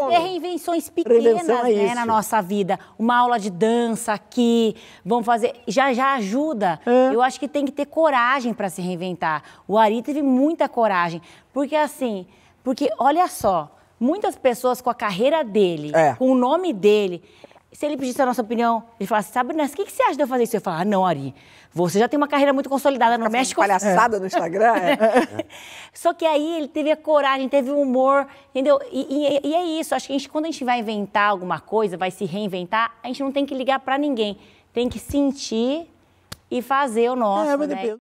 haver reinvenções é pequenas é né, na nossa vida. Uma aula de dança aqui, vamos fazer. Já já ajuda. É. Eu acho que tem que ter coragem para se reinventar. O Ari teve muita coragem. Porque assim, porque olha só, muitas pessoas com a carreira dele, é. com o nome dele, se ele pedisse a nossa opinião, ele falasse, Sabrina, o que, que você acha de eu fazer isso? Eu falar, ah, não, Ari, você já tem uma carreira muito consolidada, no México, com... palhaçada no é. Instagram, é. Só que aí ele teve a coragem, teve o humor, entendeu? E, e, e é isso, acho que a gente, quando a gente vai inventar alguma coisa, vai se reinventar, a gente não tem que ligar para ninguém, tem que sentir e fazer o nosso, é, né?